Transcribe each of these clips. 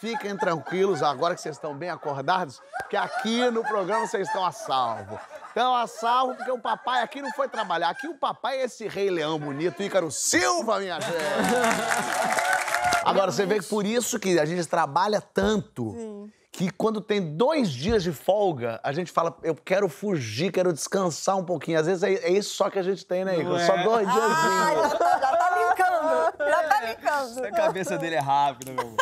Fiquem tranquilos agora que vocês estão bem acordados, que aqui no programa vocês estão a salvo. Estão a salvo porque o papai aqui não foi trabalhar. Aqui o papai é esse rei leão bonito, Ícaro Silva, minha gente. Agora, você vê que por isso que a gente trabalha tanto. Sim que quando tem dois dias de folga, a gente fala, eu quero fugir, quero descansar um pouquinho. Às vezes é, é isso só que a gente tem, né, Igor? É. Só dois dias. Ah, já, tá, já tá brincando, Já tá brincando. A cabeça dele é rápida, meu amor.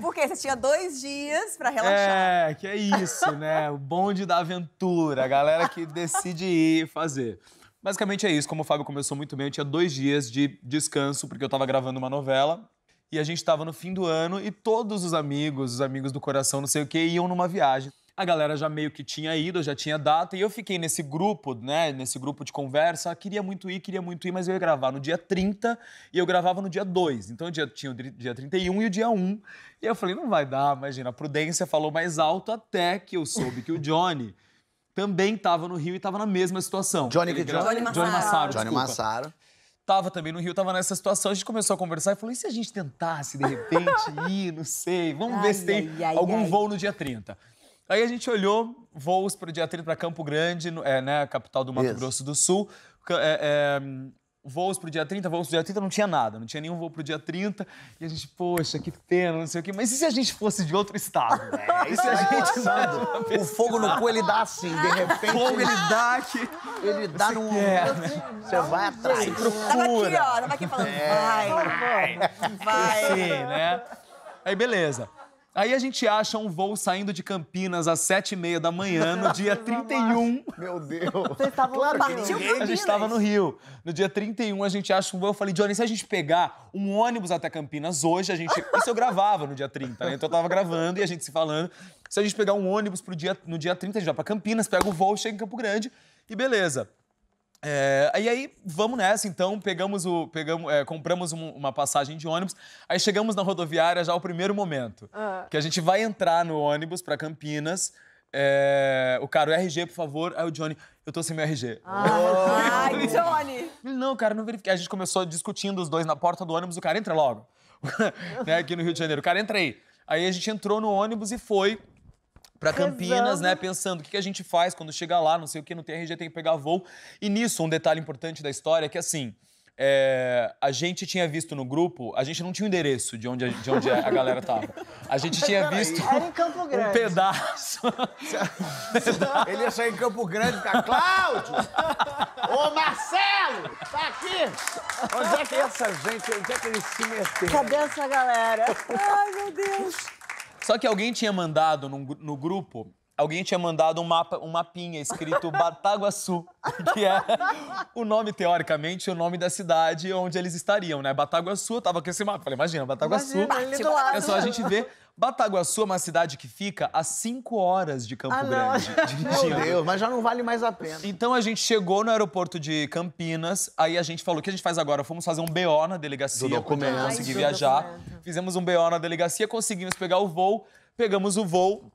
Porque você tinha dois dias para relaxar. É, que é isso, né? O bonde da aventura, a galera que decide ir fazer. Basicamente é isso. Como o Fábio começou muito bem, eu tinha dois dias de descanso, porque eu estava gravando uma novela. E a gente estava no fim do ano e todos os amigos, os amigos do coração, não sei o quê, iam numa viagem a galera já meio que tinha ido, já tinha data, e eu fiquei nesse grupo, né, nesse grupo de conversa, ah, queria muito ir, queria muito ir, mas eu ia gravar no dia 30 e eu gravava no dia 2. Então eu tinha o dia 31 e o dia 1. E eu falei, não vai dar, imagina, a prudência falou mais alto até que eu soube que o Johnny também estava no Rio e estava na mesma situação. Johnny que Johnny? Johnny Massaro. Johnny Massaro. Johnny Massaro tava também no Rio, tava nessa situação, a gente começou a conversar e falou: e se a gente tentasse, de repente, ir, não sei, vamos ai, ver se ai, tem ai, algum voo no dia 30. Aí a gente olhou voos para o dia 30 para Campo Grande, é, né, capital do Mato Isso. Grosso do Sul. É, é, voos pro dia 30, voos pro dia 30, não tinha nada, não tinha nenhum voo pro dia 30. E a gente, poxa, que pena, não sei o quê. Mas e se a gente fosse de outro estado? É, e se a gente. Né, o fogo no cu ele dá assim, de repente. O fogo ele dá aqui. Ele dá você num. Quer, né? Você vai atrás. Você procura. Tava aqui, ó, tava aqui falando, é. vai, vai. vai. Sim, né? Aí, beleza. Aí a gente acha um voo saindo de Campinas às sete e meia da manhã, no dia 31. Meu Deus! claro lá, partiu A gente estava no Rio. No dia 31, a gente acha um voo. Eu falei, Johnny, se a gente pegar um ônibus até Campinas hoje, a gente. Isso eu gravava no dia 30, né? Então eu tava gravando e a gente se falando. Se a gente pegar um ônibus pro dia... no dia 30, a gente vai pra Campinas, pega o voo, chega em Campo Grande e beleza. É, e aí, vamos nessa, então, pegamos o, pegamos, é, compramos um, uma passagem de ônibus, aí chegamos na rodoviária já o primeiro momento, ah. que a gente vai entrar no ônibus para Campinas, é, o cara, o RG, por favor, aí o Johnny, eu tô sem meu RG. Ah. Ai, Johnny! Não, cara, não verifiquei. A gente começou discutindo os dois na porta do ônibus, o cara, entra logo, né, aqui no Rio de Janeiro, o cara, entra aí. Aí a gente entrou no ônibus e foi para Campinas, né? Pensando o que, que a gente faz quando chegar lá, não sei o que, não tem RG, tem que pegar voo. E nisso, um detalhe importante da história é que assim. É, a gente tinha visto no grupo, a gente não tinha o endereço de onde a, de onde a galera tava. A gente tinha visto em Campo um pedaço. Ele ia sair em Campo Grande com tá? a Cláudio! Ô, Marcelo! Tá aqui! Onde é que essa gente, onde é que eles se meteram? Cadê essa galera? Ai, meu Deus! Só que alguém tinha mandado no no grupo alguém tinha mandado um, mapa, um mapinha escrito Bataguaçu, que é o nome, teoricamente, o nome da cidade onde eles estariam, né? Bataguaçu, eu tava com esse mapa. Falei, imagina, Bataguaçu. Imagina, é só a gente ver Bataguaçu é uma cidade que fica a 5 horas de Campo ah, Grande. Meu Deus, mas já não vale mais a pena. Então a gente chegou no aeroporto de Campinas, aí a gente falou: o que a gente faz agora? Fomos fazer um BO na delegacia do documento. conseguir viajar. Fizemos um BO na delegacia, conseguimos pegar o voo, pegamos o voo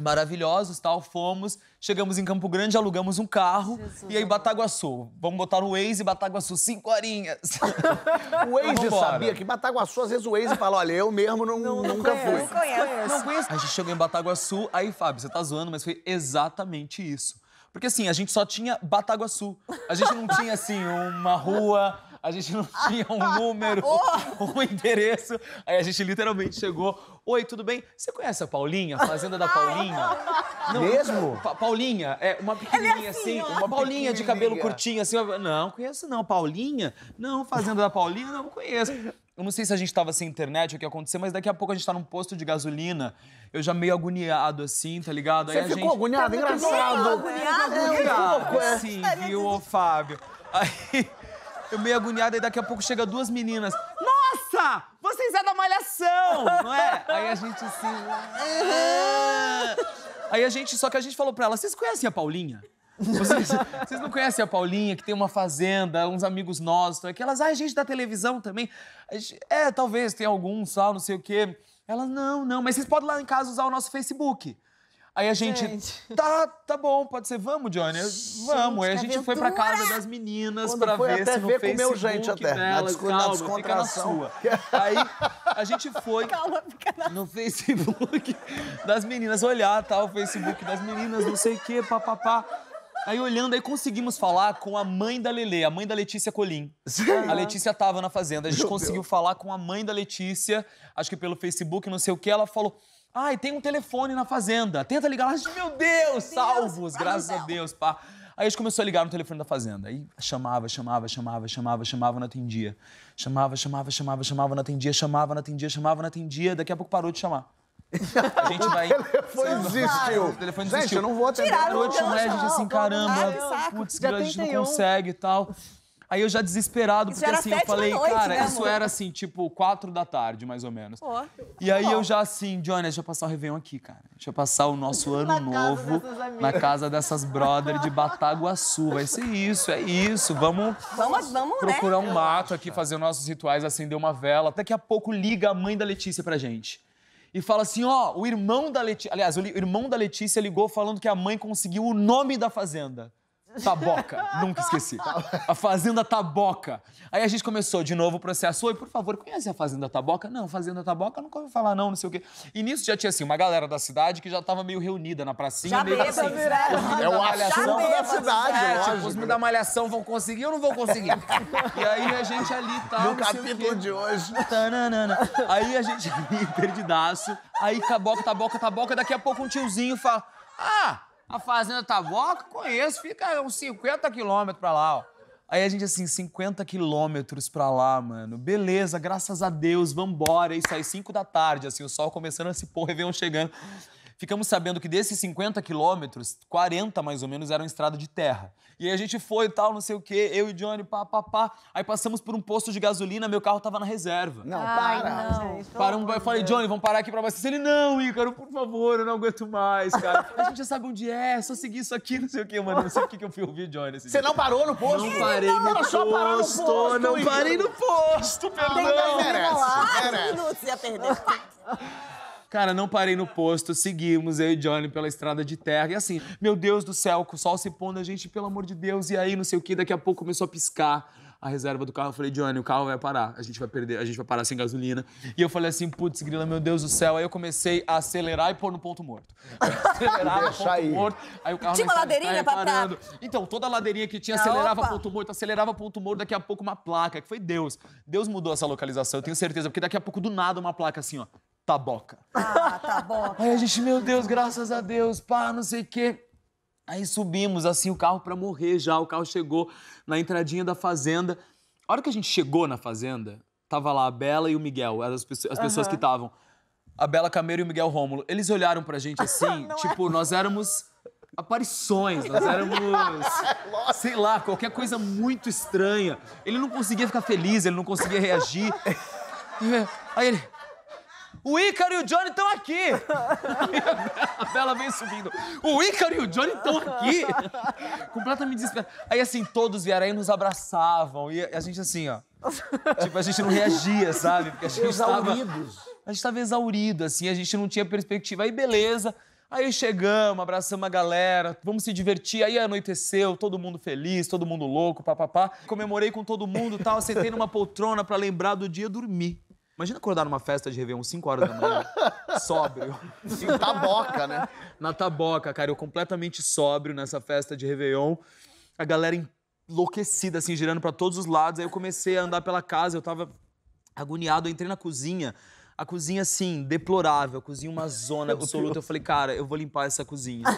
maravilhosos, tal, fomos, chegamos em Campo Grande, alugamos um carro Jesus, e aí Bataguaçu, vamos botar o Waze Bataguaçu, cinco horinhas. o Waze sabia que Bataguaçu, às vezes o Waze fala, olha, eu mesmo não, não nunca conheço, fui. Não conheço. não conheço. A gente chegou em Bataguaçu, aí Fábio, você tá zoando, mas foi exatamente isso. Porque assim, a gente só tinha Bataguaçu. A gente não tinha assim uma rua, a gente não tinha um número, um endereço. Aí a gente literalmente chegou. Oi, tudo bem? Você conhece a Paulinha? A fazenda da Paulinha? Não, Mesmo? Pa Paulinha, é uma é pequenininha é assim, assim uma Paulinha de cabelo curtinho assim. Não, conheço não. Paulinha? Não, fazenda da Paulinha? Não, conheço. Eu não sei se a gente tava sem internet, o que aconteceu, mas daqui a pouco a gente tá num posto de gasolina. Eu já meio agoniado, assim, tá ligado? Aí Você ficou gente... agoniado? Engraçado. Agoniado? É, é. Sim, viu, ô Fábio? Aí eu meio agoniada, e daqui a pouco chega duas meninas. Nossa! Vocês é da malhação, não é? Aí a gente assim. Aí a gente, só que a gente falou pra ela: vocês conhecem a Paulinha? Vocês, vocês, não conhecem a Paulinha, que tem uma fazenda, uns amigos nossos, aquelas, é ai, ah, é gente da televisão também. É, talvez, tem alguns, sal, não sei o quê. Ela, não, não, mas vocês podem lá em casa usar o nosso Facebook. Aí a gente, gente, tá, tá bom, pode ser, vamos, Johnny, vamos. Gente, aí a gente foi pra casa das meninas Quando pra ver se no ver Facebook comeu gente até. delas, na calma, na fica na sua. Aí a gente foi calma, fica na... no Facebook das meninas, olhar, tá, o Facebook das meninas, não sei o quê, papapá. Aí olhando, aí conseguimos falar com a mãe da Lele, a mãe da Letícia Colim. A Letícia tava na fazenda, a gente Meu conseguiu Deus. falar com a mãe da Letícia, acho que pelo Facebook, não sei o que, ela falou... Ai, tem um telefone na fazenda. Tenta ligar lá. Meu Deus, Deus salvos, graças a Deus, pá. Aí a gente começou a ligar no telefone da fazenda. Aí chamava, chamava, chamava, chamava, chamava, não atendia. Chamava, chamava, chamava, chamava, não atendia, chamava, não atendia, chamava, não atendia. Daqui a pouco parou de chamar. A gente vai. o telefone desistiu. O telefone desistiu. Gente, eu não vou atender. Parou de chamar, a gente assim, caramba, Ai, putz, a gente não consegue e tal. Aí eu já desesperado, isso porque assim, eu falei, noite, cara, né, isso amor? era assim, tipo, quatro da tarde, mais ou menos. e aí eu já assim, Johnny, deixa eu passar o Réveillon aqui, cara. Deixa eu passar o nosso ano na novo casa na casa dessas brother de Bataguaçu. Vai ser isso, é isso. Vamos, vamos, vamos né? procurar né? um mato aqui, fazer nossos rituais, acender uma vela. Daqui a pouco liga a mãe da Letícia pra gente e fala assim: ó, o irmão da Letícia. Aliás, o irmão da Letícia ligou falando que a mãe conseguiu o nome da fazenda. Taboca, nunca esqueci. A Fazenda Taboca. Aí a gente começou de novo o processo. Oi, por favor, conhece a Fazenda Taboca? Não, Fazenda Taboca, nunca ouvi falar, não, não sei o quê. E nisso já tinha, assim, uma galera da cidade que já tava meio reunida na pracinha. Já meio beba, assim, virada. Né? É o assunto da cidade, é, tipo, lógico. Tipo, os me da Malhação vão conseguir ou não vão conseguir? e aí a gente ali tá. No capítulo de hoje. Tananana. Aí a gente ali, perdidaço. Aí taboca, taboca, taboca. Daqui a pouco um tiozinho fala... Ah, a fazenda Taboca, tá conheço, fica uns 50 quilômetros pra lá, ó. Aí a gente assim, 50 quilômetros pra lá, mano. Beleza, graças a Deus, vambora. É isso aí, 5 da tarde, assim, o sol começando a se pôr, Réveillon chegando ficamos sabendo que desses 50 quilômetros, 40 mais ou menos eram estrada de terra. E aí a gente foi e tal, não sei o quê, eu e Johnny, pá, pá, pá. Aí passamos por um posto de gasolina, meu carro tava na reserva. Não, Ai, para. Não. Paramos, eu falei, Johnny, vamos parar aqui pra abastecer. Ele, não, Ícaro, por favor, eu não aguento mais, cara. a gente já sabe onde é, é, só seguir isso aqui, não sei o quê, mano. Não sei o que, que eu fui ouvir, Johnny. Você dia. não parou no posto? Não parei não, no posto. Só parar no posto não parei no posto, perdão. Não, não merece. Quatro minutos ia perder. Cara, não parei no posto, seguimos eu e Johnny pela estrada de terra. E assim, meu Deus do céu, o sol se pondo, a gente, pelo amor de Deus, e aí, não sei o que, daqui a pouco começou a piscar a reserva do carro. Eu falei, Johnny, o carro vai parar, a gente vai perder, a gente vai parar sem gasolina. E eu falei assim, putz, grila, meu Deus do céu. Aí eu comecei a acelerar e pôr no ponto morto. Acelerar no ponto aí. morto. Aí o carro tinha uma ladeirinha pra tá- parando. Então, toda a ladeirinha que tinha, ah, acelerava ponto morto, acelerava ponto morto, daqui a pouco uma placa, que foi Deus. Deus mudou essa localização, eu tenho certeza, porque daqui a pouco do nada uma placa assim, ó taboca. Ah, taboca. Aí a gente, meu Deus, graças a Deus, pá, não sei o quê. Aí subimos, assim, o carro para morrer já. O carro chegou na entradinha da fazenda. A hora que a gente chegou na fazenda, tava lá a Bela e o Miguel, as, pessoas, as pessoas uhum. que estavam. A Bela Cameiro e o Miguel Rômulo. Eles olharam pra gente assim, é tipo, é. nós éramos aparições, nós éramos. sei lá, qualquer coisa muito estranha. Ele não conseguia ficar feliz, ele não conseguia reagir. Aí ele. O Ícaro e o Johnny estão aqui! a Bela vem subindo. O Ícaro e o Johnny estão aqui! Completamente desesperado. Aí, assim, todos vieram e nos abraçavam. E a gente, assim, ó. tipo, a gente não reagia, sabe? Porque a gente Exauridos. Tava, a gente tava exaurido, assim, a gente não tinha perspectiva. Aí, beleza. Aí chegamos, abraçamos a galera, vamos se divertir. Aí anoiteceu, todo mundo feliz, todo mundo louco, papapá. Comemorei com todo mundo tal. Sentei numa poltrona para lembrar do dia dormir. Imagina acordar numa festa de Réveillon 5 horas da manhã, sóbrio. Em taboca, né? Na taboca, cara. Eu completamente sóbrio nessa festa de Réveillon. A galera enlouquecida, assim, girando para todos os lados. Aí eu comecei a andar pela casa, eu tava agoniado. Eu entrei na cozinha, a cozinha, assim, deplorável. A cozinha, uma zona absoluta. Eu falei, cara, eu vou limpar essa cozinha.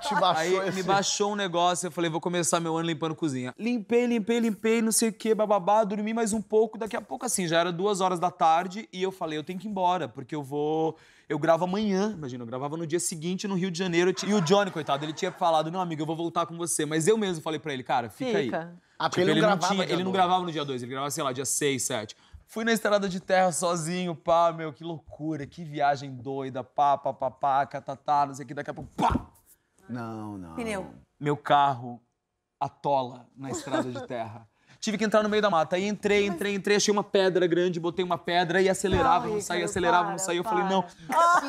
te, te baixou Aí esse... me baixou um negócio. Eu falei, vou começar meu ano limpando cozinha. Limpei, limpei, limpei, não sei o quê, bababá. Dormi mais um pouco. Daqui a pouco, assim, já era duas horas da tarde. E eu falei, eu tenho que ir embora, porque eu vou... Eu gravo amanhã, imagina, eu gravava no dia seguinte no Rio de Janeiro. E o Johnny, coitado, ele tinha falado, não, amigo, eu vou voltar com você. Mas eu mesmo falei para ele, cara, fica, fica. aí. Ah, tipo, ele, não tinha, ele não gravava no dia 2, ele gravava, sei lá, dia 6, 7. Fui na estrada de terra sozinho, pá, meu, que loucura, que viagem doida, pá, pá, pá, pá, catatá, não sei o que, daqui a pouco, pá! Não, não. Pneu. Meu carro atola na estrada de terra. Tive que entrar no meio da mata. Aí entrei, entrei, entrei, achei uma pedra grande, botei uma pedra e acelerava, não, não saía, acelerava, para, não saía. Eu falei, não.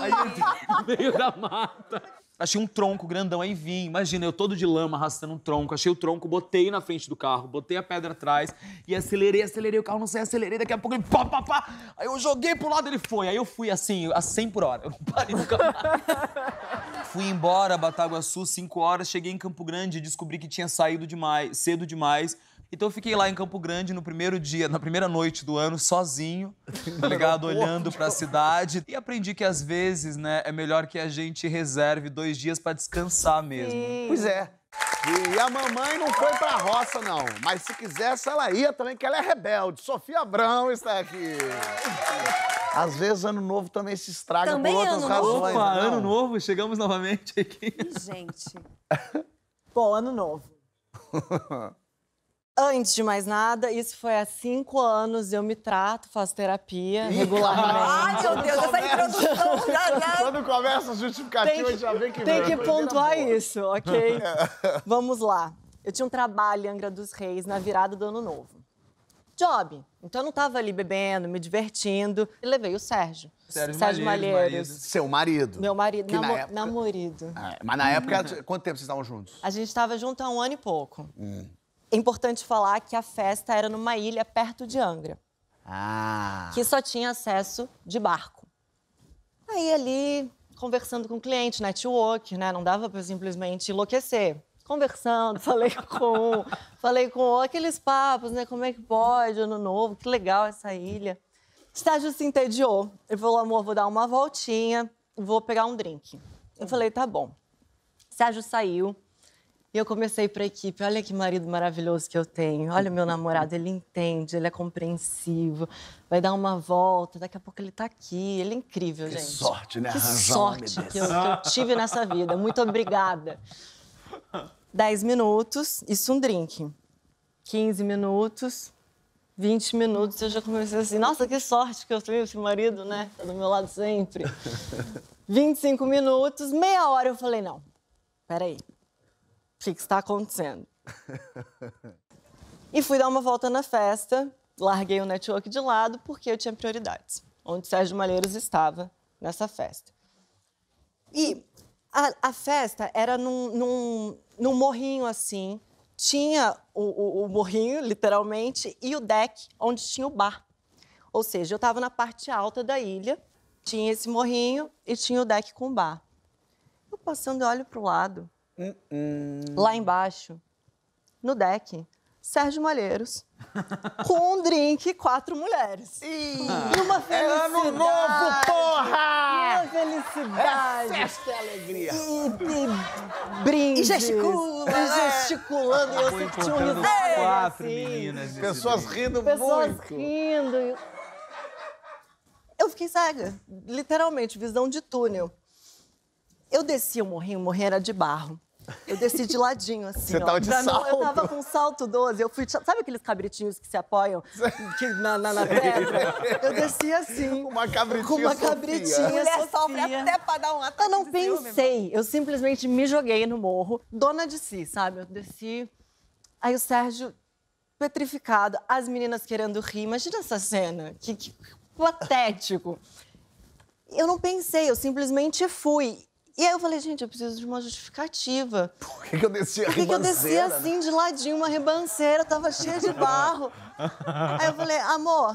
Aí entrei no meio da mata. Achei um tronco grandão, aí vim. Imagina, eu todo de lama arrastando um tronco. Achei o tronco, botei na frente do carro, botei a pedra atrás e acelerei, acelerei. O carro não sei, acelerei. Daqui a pouco ele pá, pá, pá. Aí eu joguei pro lado, ele foi. Aí eu fui assim, a 100 por hora. Eu não parei no mais. fui embora, Bataguaçu, 5 horas. Cheguei em Campo Grande e descobri que tinha saído demais, cedo demais então eu fiquei lá em Campo Grande no primeiro dia, na primeira noite do ano, sozinho, tá ligado? Olhando para a cidade. E aprendi que às vezes, né, é melhor que a gente reserve dois dias para descansar mesmo. Sim. Pois é. E a mamãe não foi pra roça, não. Mas se quisesse, ela ia também, que ela é rebelde. Sofia Abrão está aqui. Às vezes, ano novo também se estraga também por outras ano razões. Né? Opa, não. ano novo, chegamos novamente aqui. Ih, gente. Bom, ano novo. Antes de mais nada, isso foi há cinco anos, eu me trato, faço terapia Ih, regularmente. Ai, meu Deus, essa introdução já, Quando começa a justificativo, a gente já vê que... Tem que pontuar isso, ok? É. Vamos lá. Eu tinha um trabalho em Angra dos Reis, na virada do Ano Novo. Job. Então eu não estava ali bebendo, me divertindo. E levei o Sérgio. Sérgio, Sérgio Malheiros. Seu marido. Meu marido. Namo na época... Namorido. Ah, mas na época, quanto tempo vocês estavam juntos? A gente estava junto há um ano e pouco. Hum. É importante falar que a festa era numa ilha perto de Angra. Ah. Que só tinha acesso de barco. Aí ali, conversando com o cliente, network, né? Não dava para simplesmente enlouquecer. Conversando, falei com falei com aqueles papos, né? Como é que pode, ano novo, que legal essa ilha. Estágio se entediou. Ele falou, amor, vou dar uma voltinha, vou pegar um drink. Eu falei, tá bom. Sérgio saiu, e eu comecei para a equipe, olha que marido maravilhoso que eu tenho, olha o meu namorado, ele entende, ele é compreensivo, vai dar uma volta, daqui a pouco ele está aqui, ele é incrível, que gente. sorte, né? Que Arranjar sorte que eu, que eu tive nessa vida, muito obrigada. 10 minutos, isso um drink. 15 minutos, 20 minutos, eu já comecei assim, nossa, que sorte que eu tenho esse marido, né? Tá do meu lado sempre. 25 minutos, meia hora, eu falei, não, peraí, o que é que está acontecendo? e fui dar uma volta na festa, larguei o network de lado porque eu tinha prioridades. Onde Sérgio Malheiros estava nessa festa. E a, a festa era num, num, num, morrinho assim. Tinha o, o, o morrinho, literalmente, e o deck onde tinha o bar. Ou seja, eu estava na parte alta da ilha, tinha esse morrinho e tinha o deck com bar. Eu passando, eu olho para o lado, Uh -uh. Lá embaixo, no deck, Sérgio Malheiros, com um drink, e quatro mulheres. E uma felicidade. É ano novo, porra! Uma felicidade. É festa e alegria. E, e brinde. E gesticula. E né? gesticulando. E eu senti um quatro meninas. Pessoas rindo Pessoas muito. Pessoas rindo. Eu fiquei cega, literalmente, visão de túnel. Eu descia o morrinho, o morrinho era de barro. Eu desci de ladinho, assim. Você ó. tava de pra salto? Mim, eu tava com salto 12. Eu fui. Sabe aqueles cabritinhos que se apoiam que, na, na, na pedra? Eu desci assim. Com uma cabritinha. Com uma cabritinha. Mulher sofre até pra dar um ataque. Eu não pensei. Filme, eu simplesmente me joguei no morro, dona de si, sabe? Eu desci. Aí o Sérgio petrificado, as meninas querendo rir. Imagina essa cena. Que, que patético. Eu não pensei, eu simplesmente fui. E aí eu falei, gente, eu preciso de uma justificativa. Por que, que eu desci a Por que, que eu desci né? assim, de ladinho, uma ribanceira, tava cheia de barro. aí eu falei, amor,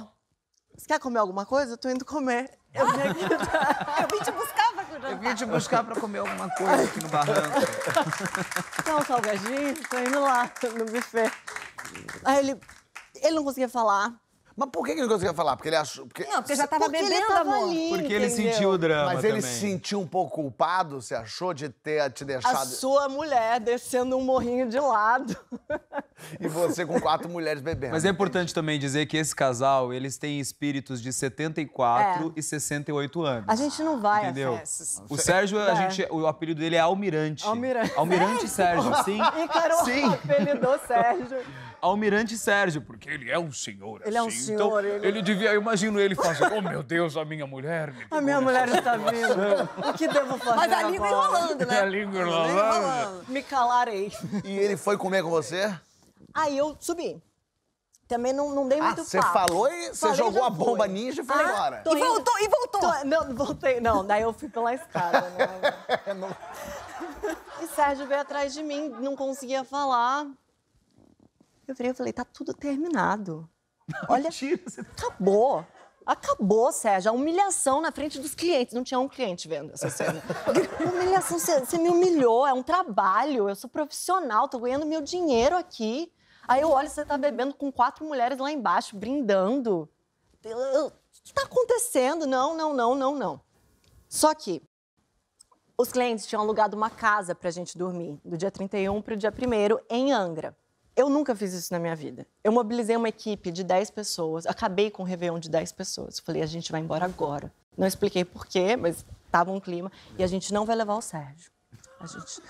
você quer comer alguma coisa? Eu tô indo comer. Eu vim, aqui... eu vim te buscar pra comer. Eu vim te buscar pra comer alguma coisa aqui no barranco. Quer um salgadinho? Tô indo lá no buffet. Aí ele, ele não conseguia falar. Mas por que ele não conseguia falar? Porque ele achou. Porque... Não, porque já tava porque bebendo, tava Ali, porque ele sentiu o drama. Mas ele também. se sentiu um pouco culpado, você achou, de ter te deixado. A sua mulher descendo um morrinho de lado. E você com quatro mulheres bebendo. Mas é importante também dizer que esse casal, eles têm espíritos de 74 é. e 68 anos. A gente não vai entendeu? a festas. O Sérgio, é. a gente, o apelido dele é Almirante. Almirante. Almirante Sérgio, sim. E Carol sim. apelidou Sérgio. Almirante Sérgio, porque ele é um senhor ele assim. É um assim, então senhor, então, ele... ele devia, eu imagino ele fazendo, oh meu Deus, a minha mulher me A minha mulher está viva. O que devo fazer Mas a língua enrolando, né? A língua enrolando. Me calarei. E ele foi comer com você? Aí eu subi. Também não, não dei ah, muito você papo. Você falou e você jogou a bomba foi. ninja e foi ah, embora. E voltou, e voltou. Tô, não, voltei. Não, daí eu fui pela escada, né? É não. E Sérgio veio atrás de mim, não conseguia falar. Eu virei e falei, tá tudo terminado. Olha, Mentira, você... Tá acabou. Acabou, Sérgio. A humilhação na frente dos clientes. Não tinha um cliente vendo essa cena. humilhação, você, você me humilhou. É um trabalho. Eu sou profissional, tô ganhando meu dinheiro aqui. Aí eu olho, você tá bebendo com quatro mulheres lá embaixo, brindando. O que tá acontecendo? Não, não, não, não, não. Só que os clientes tinham alugado uma casa pra gente dormir, do dia 31 pro dia 1 em Angra. Eu nunca fiz isso na minha vida. Eu mobilizei uma equipe de 10 pessoas, acabei com um Réveillon de 10 pessoas. Falei, a gente vai embora agora. Não expliquei por quê, mas tava um clima. E a gente não vai levar o Sérgio. A gente.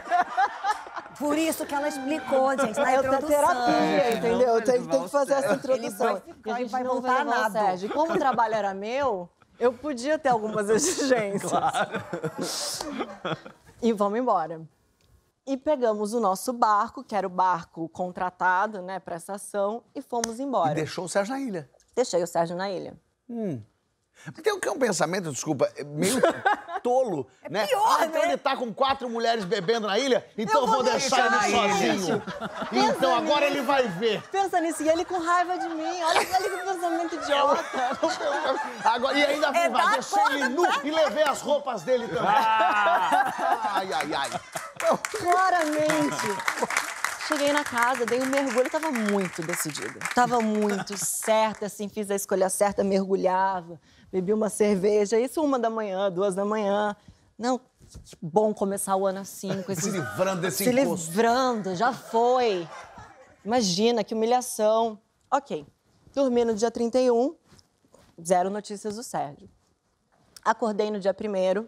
Por isso que ela explicou, gente, na eu introdução. terapia, é, entendeu? Eu tenho, que fazer essa introdução. Ele vai ficar, a gente vai não voltar vai nada. O Sérgio. Como o trabalho era meu, eu podia ter algumas exigências. Claro. E vamos embora e pegamos o nosso barco, que era o barco contratado, né, para essa ação, e fomos embora. E deixou o Sérgio na ilha. Deixei o Sérgio na ilha. Hum. Tem um, um pensamento, desculpa, meio tolo, é né? Pior, ah, então né? ele tá com quatro mulheres bebendo na ilha, então eu vou, vou deixar, deixar, ele sozinho. então agora ele vai ver. Pensa nisso, e ele com raiva de mim. Olha, olha é que pensamento idiota. agora, e ainda é vai, deixei ele nu e levei as roupas dele também. Ah. Ai, ai, ai. Claramente. Cheguei na casa, dei um mergulho, tava muito decidida. Tava muito certa, assim, fiz a escolha certa, mergulhava bebi uma cerveja, isso uma da manhã, duas da manhã. Não, que bom começar o ano assim. Com Se livrando desse Se livrando, já foi. Imagina, que humilhação. Ok, dormi no dia 31, zero notícias do Sérgio. Acordei no dia 1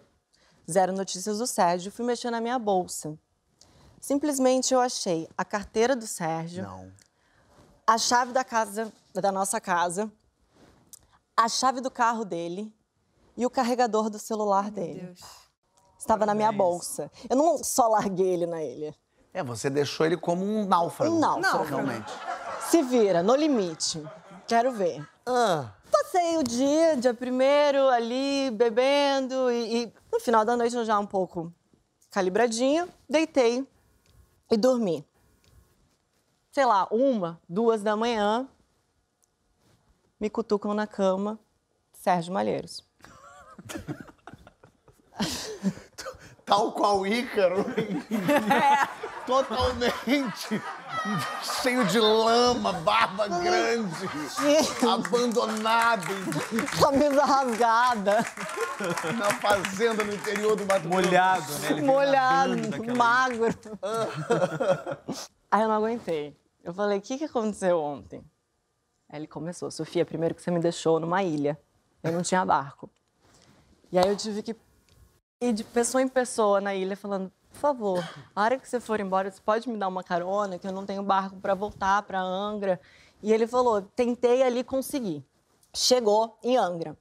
zero notícias do Sérgio, fui mexer na minha bolsa. Simplesmente eu achei a carteira do Sérgio, Não. a chave da casa, da nossa casa, a chave do carro dele e o carregador do celular dele. Deus. Estava Parabéns. na minha bolsa. Eu não só larguei ele na ilha. É, você deixou ele como um náufrago. Um náufrago. Realmente. Se vira, no limite. Quero ver. Ah. Passei o dia, dia primeiro, ali, bebendo e, e no final da noite eu já um pouco calibradinho deitei e dormi. Sei lá, uma, duas da manhã, me cutucam na cama, Sérgio Malheiros. Tal qual Ícaro. É. Totalmente cheio de lama, barba grande, abandonado. Camisa rasgada. Na fazenda no interior do Mato Molhado, né? Ele Molhado, magro. Aí ah, eu não aguentei. Eu falei, o que, que aconteceu ontem? ele começou, Sofia, primeiro que você me deixou numa ilha, eu não tinha barco. E aí eu tive que ir de pessoa em pessoa na ilha falando, por favor, a hora que você for embora, você pode me dar uma carona, que eu não tenho barco para voltar para Angra. E ele falou, tentei ali conseguir. Chegou em Angra.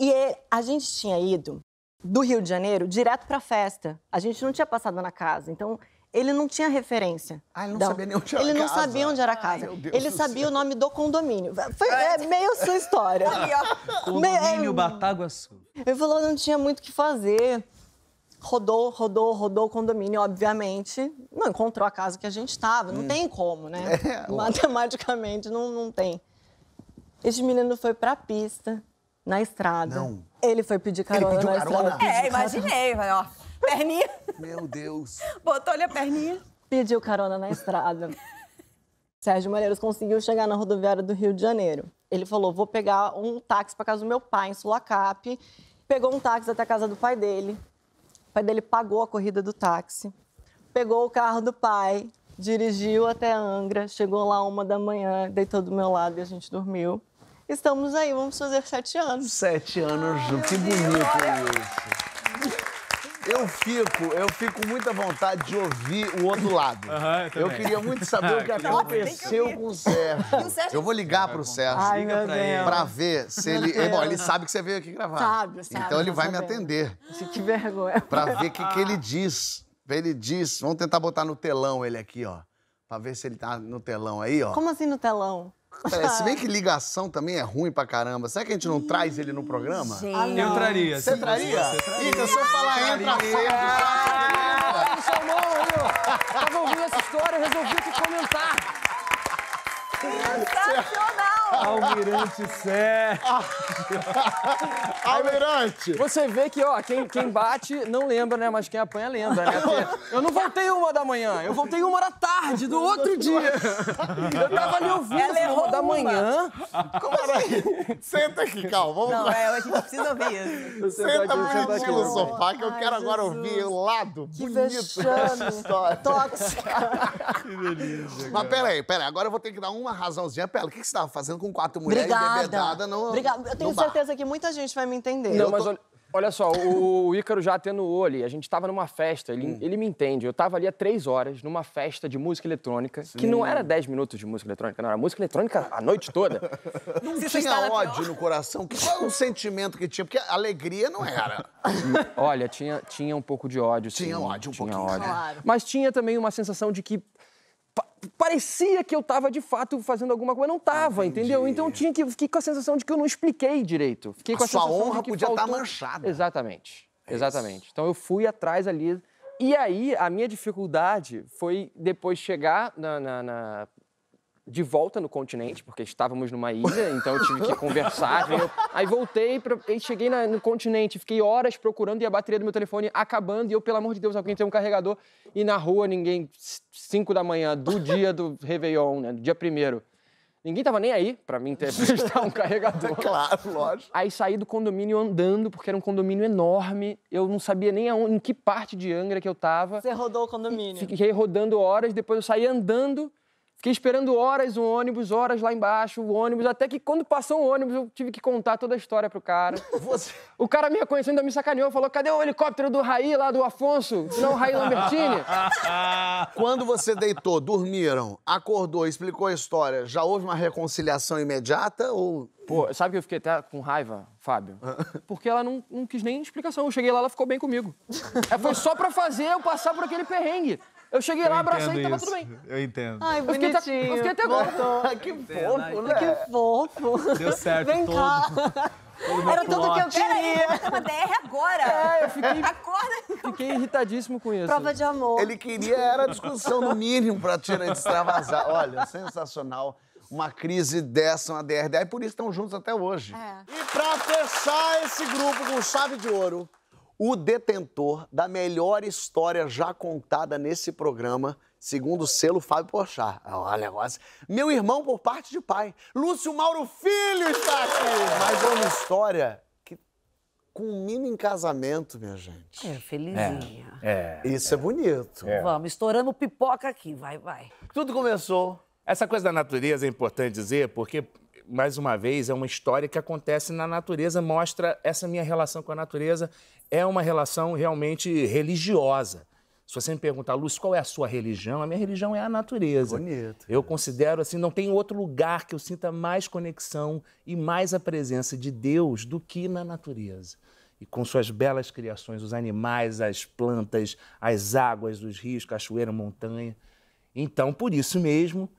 E ele, é, a gente tinha ido do Rio de Janeiro direto para a festa. A gente não tinha passado na casa. Então, ele não tinha referência. Ah, ele não, não. sabia nem onde era a casa. Ele não sabia onde era a casa. Ai, ele sabia o nome do condomínio. Foi é, meio sua história. condomínio é, Bataguaçu. Ele falou não tinha muito o que fazer. Rodou, rodou, rodou o condomínio, obviamente. Não encontrou a casa que a gente estava. Não hum. tem como, né? É, Matematicamente, não, não tem. Esse menino foi a pista, na estrada. Não. Ele foi pedir carona. Ele pediu carona? Na estrada. É, imaginei. vai ó, Perninha. Meu Deus. Botou-lhe a perninha. Pediu carona na estrada. Sérgio Maneiros conseguiu chegar na rodoviária do Rio de Janeiro. Ele falou: vou pegar um táxi para casa do meu pai, em Sulacap. Pegou um táxi até a casa do pai dele. O pai dele pagou a corrida do táxi. Pegou o carro do pai, dirigiu até Angra, chegou lá uma da manhã, deitou do meu lado e a gente dormiu. Estamos aí, vamos fazer sete anos. Sete anos juntos, que bonito Deus. isso. Eu fico, eu fico com muita vontade de ouvir o outro lado. Uhum, eu, eu, queria muito saber o que ah, aconteceu com o Sérgio. Eu vou ligar pro Sérgio Ai, pra, Deus. pra ver se ele. bom, ele sabe que você veio aqui gravar. Sabe, sabe. Então ele vai saber. me atender. que vergonha. Pra ver o que, que ele diz. Ele diz. Vamos tentar botar no telão ele aqui, ó. Pra ver se ele tá no telão aí, ó. Como assim no telão? se bem que ligação também é ruim pra caramba, será que a gente não traz ele no programa? eu traria. Você traria? traria? Eita, então, se eu falar entra certo, chamou, eu tava ouvindo essa história, resolvi te comentar. Sensacional! Tá, Almirante Sérgio. Almirante! Você vê que, ó, quem, quem bate não lembra, né? Mas quem apanha lembra, né? Porque eu não voltei uma da manhã, eu voltei uma da tarde do outro dia. Eu tava ali ouvindo Ela errou da manhã. Como assim? Senta aqui, calma. Vamos não, lá. é, a gente precisa ouvir isso. Senta bonitinho no né? sofá, que eu quero agora Jesus. ouvir o lado que bonito dessa história. Tóxica. Que delícia. Mas peraí, peraí, agora eu vou ter que dar uma razãozinha pra ela. O que, que você tava fazendo com quatro mulheres Obrigada. bebedada não. Obrigada. Eu tenho certeza bar. que muita gente vai me entender. Não, mas tô... olha, olha, só, o, o Ícaro já atenuou ali. A gente tava numa festa, ele, hum. ele me entende. Eu tava ali há três horas numa festa de música eletrônica, Sim. que não era dez minutos de música eletrônica, não. Era música eletrônica a noite toda. Não Você tinha ódio pior. no coração? Qual é o sentimento que tinha? Porque alegria não era. olha, tinha, tinha um pouco de ódio. Tinha sim, ódio, um tinha pouquinho. Ódio. Claro. Mas tinha também uma sensação de que parecia que eu estava de fato fazendo alguma coisa, não estava, entendeu? Então tinha que fiquei com a sensação de que eu não expliquei direito. Fiquei a com a sua honra podia faltou... estar manchada. Exatamente. É exatamente. Então eu fui atrás ali. E aí, a minha dificuldade foi depois chegar na, na, na, de volta no continente, porque estávamos numa ilha, então eu tive que conversar. Eu... Aí voltei pra... e cheguei na... no continente, fiquei horas procurando e a bateria do meu telefone acabando. E eu, pelo amor de Deus, alguém tem um carregador. E na rua, ninguém, 5 da manhã, do dia do Réveillon, né? Do dia primeiro. Ninguém tava nem aí pra mim ter prestar um carregador. claro, lógico. Aí saí do condomínio andando, porque era um condomínio enorme. Eu não sabia nem aonde, em que parte de Angra que eu tava. Você rodou o condomínio? E fiquei rodando horas, depois eu saí andando Fiquei esperando horas um ônibus, horas lá embaixo, o ônibus, até que quando passou o ônibus eu tive que contar toda a história pro cara. Você... O cara me reconheceu, ainda me sacaneou, falou: cadê o helicóptero do Raí lá do Afonso? Não, o Raí Lambertini? quando você deitou, dormiram, acordou, explicou a história, já houve uma reconciliação imediata ou. Pô, sabe que eu fiquei até com raiva, Fábio? Porque ela não, não quis nem explicação. Eu cheguei lá, ela ficou bem comigo. É, foi só pra fazer eu passar por aquele perrengue. Eu cheguei eu lá, abracei e tava isso. tudo bem. Eu entendo. Ai, eu bonitinho. Fiquei, eu fiquei até que fofo, né? Que fofo. Deu certo Vem todo. Cá. todo Era tudo que eu queria. Peraí, uma DR agora. É, eu fiquei... Acorda. Fiquei irritadíssimo com isso. Prova de amor. Ele queria, era discussão no mínimo pra tirar e extravasar. Olha, sensacional uma crise dessa, uma DRDA, e por isso estão juntos até hoje. É. E para fechar esse grupo com chave de ouro, o detentor da melhor história já contada nesse programa, segundo o selo Fábio Porchat. Ah, olha, negócio. Meu irmão por parte de pai, Lúcio Mauro Filho está aqui. Mais é uma história que culmina em casamento, minha gente. É, felizinha. É. é Isso é, é bonito. É. Vamos, estourando pipoca aqui, vai, vai. Tudo começou. Essa coisa da natureza é importante dizer, porque mais uma vez, é uma história que acontece na natureza, mostra essa minha relação com a natureza, é uma relação realmente religiosa. Se você me perguntar, Lúcio, qual é a sua religião? A minha religião é a natureza. Bonito. Eu considero assim, não tem outro lugar que eu sinta mais conexão e mais a presença de Deus do que na natureza. E com suas belas criações, os animais, as plantas, as águas, os rios, cachoeira, montanha. Então, por isso mesmo,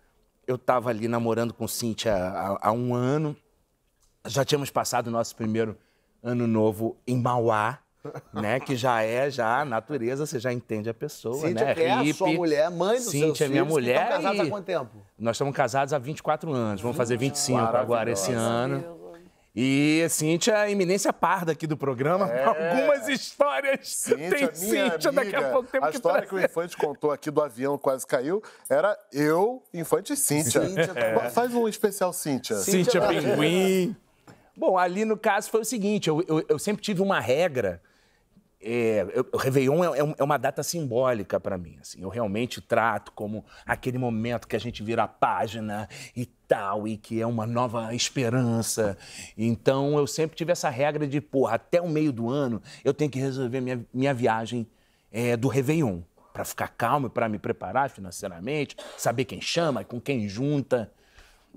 eu estava ali namorando com Cíntia há, há, um ano. Já tínhamos passado o nosso primeiro ano novo em Mauá, né? Que já é já a natureza, você já entende a pessoa, Cíntia, né? Que é a sua mulher, mãe do Cíntia, é seus minha filhos, mulher. Estão casados há quanto tempo? Nós estamos casados há 24 anos. Vamos fazer 25 agora esse ano. E a Cíntia é a eminência parda aqui do programa. É. Algumas histórias Cíntia, tem Cíntia, amiga, daqui a pouco temos A história que, que, o Infante contou aqui do avião quase caiu era eu, Infante e Cíntia. Cíntia é. Faz um especial Cíntia. Cíntia, Cíntia Pinguim. Bom, ali no caso foi o seguinte, eu, eu, eu sempre tive uma regra é, eu, o Réveillon é, é, é uma data simbólica para mim. Assim, eu realmente trato como aquele momento que a gente vira a página e tal, e que é uma nova esperança. Então eu sempre tive essa regra de, porra, até o meio do ano eu tenho que resolver minha, minha viagem é, do Réveillon. Para ficar calmo, para me preparar financeiramente, saber quem chama, com quem junta.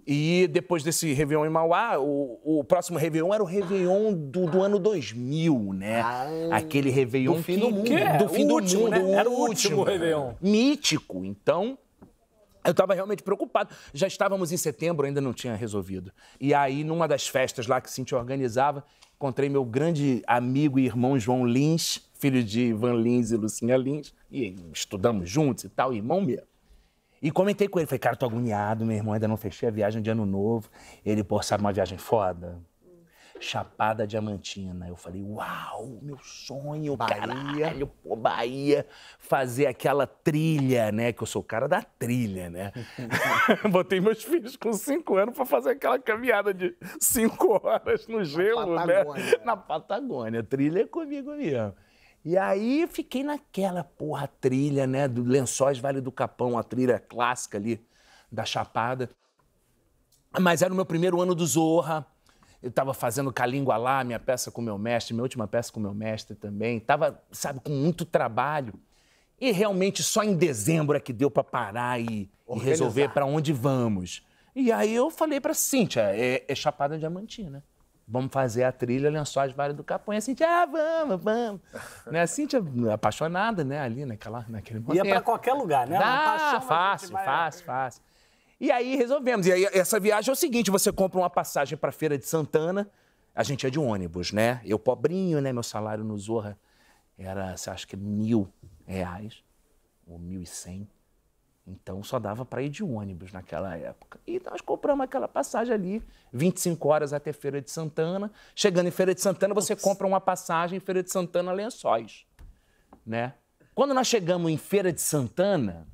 E depois desse Réveillon em Mauá, o, o próximo Réveillon era o Réveillon do, do ano 2000, né? Ah, Aquele Réveillon do fim que, do mundo. Que? É do fim do último, mundo, né? era o último, último Réveillon. Mítico. Então, eu estava realmente preocupado. Já estávamos em setembro, ainda não tinha resolvido. E aí, numa das festas lá que Cintia organizava, encontrei meu grande amigo e irmão João Lins, filho de Ivan Lins e Lucinha Lins, e estudamos juntos e tal, irmão mesmo. E comentei com ele, falei, cara, tô agoniado, meu irmão, ainda não fechei a viagem de ano novo. Ele, pô, sabe uma viagem foda? Chapada Diamantina. Eu falei, uau, meu sonho, Bahia. caralho, pô, Bahia. Fazer aquela trilha, né? Que eu sou o cara da trilha, né? Botei meus filhos com cinco anos para fazer aquela caminhada de cinco horas no gelo, Na né? Na Patagônia. Trilha é comigo mesmo. E aí fiquei naquela porra trilha, né, do Lençóis Vale do Capão, a trilha clássica ali da Chapada. Mas era o meu primeiro ano do Zorra. Eu estava fazendo Calíngua lá, minha peça com meu mestre, minha última peça com meu mestre também. Tava, sabe, com muito trabalho. E realmente só em dezembro é que deu para parar e, e resolver para onde vamos. E aí eu falei para Cíntia, é, é Chapada Diamantina vamos fazer a trilha Lençóis Vale do Caponha. A Cintia, ah, vamos, vamos. né? A Cintia apaixonada, né, ali naquela, naquele momento. Ia para qualquer lugar, né? Ah, fácil, vai... fácil, fácil. E aí resolvemos. E aí essa viagem é o seguinte, você compra uma passagem para Feira de Santana, a gente é de ônibus, né? Eu pobrinho, né? Meu salário no Zorra era, acho que mil reais, ou mil e cem. Então só dava para ir de ônibus naquela época. E nós compramos aquela passagem ali, 25 horas até Feira de Santana. Chegando em Feira de Santana, você Ups. compra uma passagem em Feira de Santana Lençóis, né? Quando nós chegamos em Feira de Santana,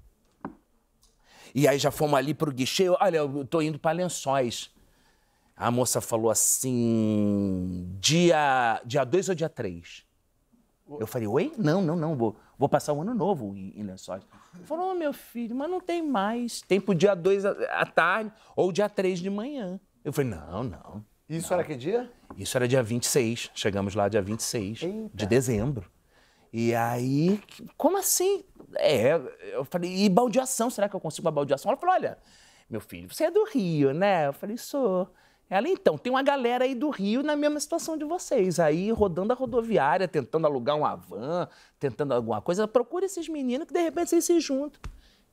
e aí já fomos ali para o guichê, olha, eu tô indo para Lençóis. A moça falou assim, dia dia 2 ou dia 3? Eu falei, oi? Não, não, não, vou, vou passar o um ano novo em, em Lençóis. Ele falou, oh, meu filho, mas não tem mais. Tem pro dia 2 à tarde ou dia 3 de manhã. Eu falei, não, não. Isso não. era que dia? Isso era dia 26. Chegamos lá dia 26 Eita. de dezembro. E aí, como assim? É, eu falei, e baldeação? Será que eu consigo uma baldeação? Ela falou, olha, meu filho, você é do Rio, né? Eu falei, sou. Ela, então, tem uma galera aí do Rio na mesma situação de vocês, aí rodando a rodoviária, tentando alugar uma van, tentando alguma coisa. Procura esses meninos que de repente vocês se juntam.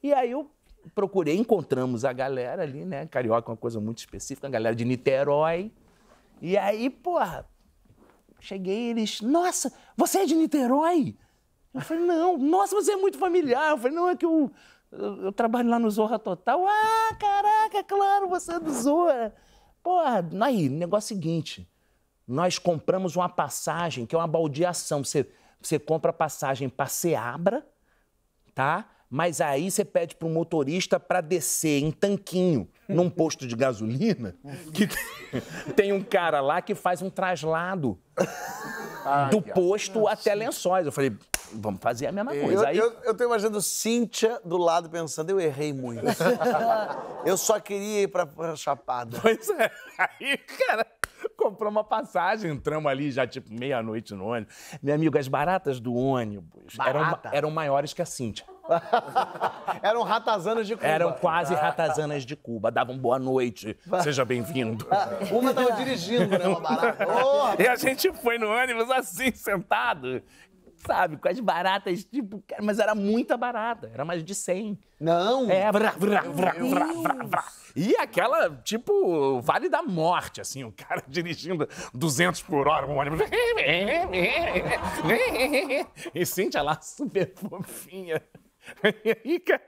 E aí eu procurei, encontramos a galera ali, né? Carioca é uma coisa muito específica, a galera de Niterói. E aí, porra, cheguei eles, nossa, você é de Niterói? Eu falei, não, nossa, você é muito familiar. Eu falei, não, é que eu, eu, eu trabalho lá no Zorra Total. Ah, caraca, claro, você é do Zorra não aí, negócio é seguinte. Nós compramos uma passagem, que é uma baldeação. Você, você compra a passagem para Seabra, tá? Mas aí você pede para o motorista para descer em tanquinho, num posto de gasolina, que tem um cara lá que faz um traslado do posto até Lençóis. Eu falei, vamos fazer a mesma coisa. Eu, Aí... eu, eu tô imaginando Cíntia do lado pensando, eu errei muito. eu só queria ir pra, pra Chapada. Pois é. Aí, cara comprou uma passagem, entramos ali já tipo meia-noite no ônibus. Meu amigo, as baratas do ônibus Barata? eram, eram maiores que a Cíntia. eram ratazanas de Cuba. Eram quase ratazanas de Cuba. Davam boa noite, seja bem-vindo. uma tava dirigindo, né, uma barata. Oh, e a gente foi no ônibus assim, sentado sabe, com as baratas, tipo, cara, mas era muita barata, era mais de 100. Não! É, vrá, vrá, vrá, vrá, vrá, vrá. E aquela, tipo, Vale da Morte, assim, o cara dirigindo 200 por hora um ônibus. E Cintia lá, super fofinha. E aí, cara...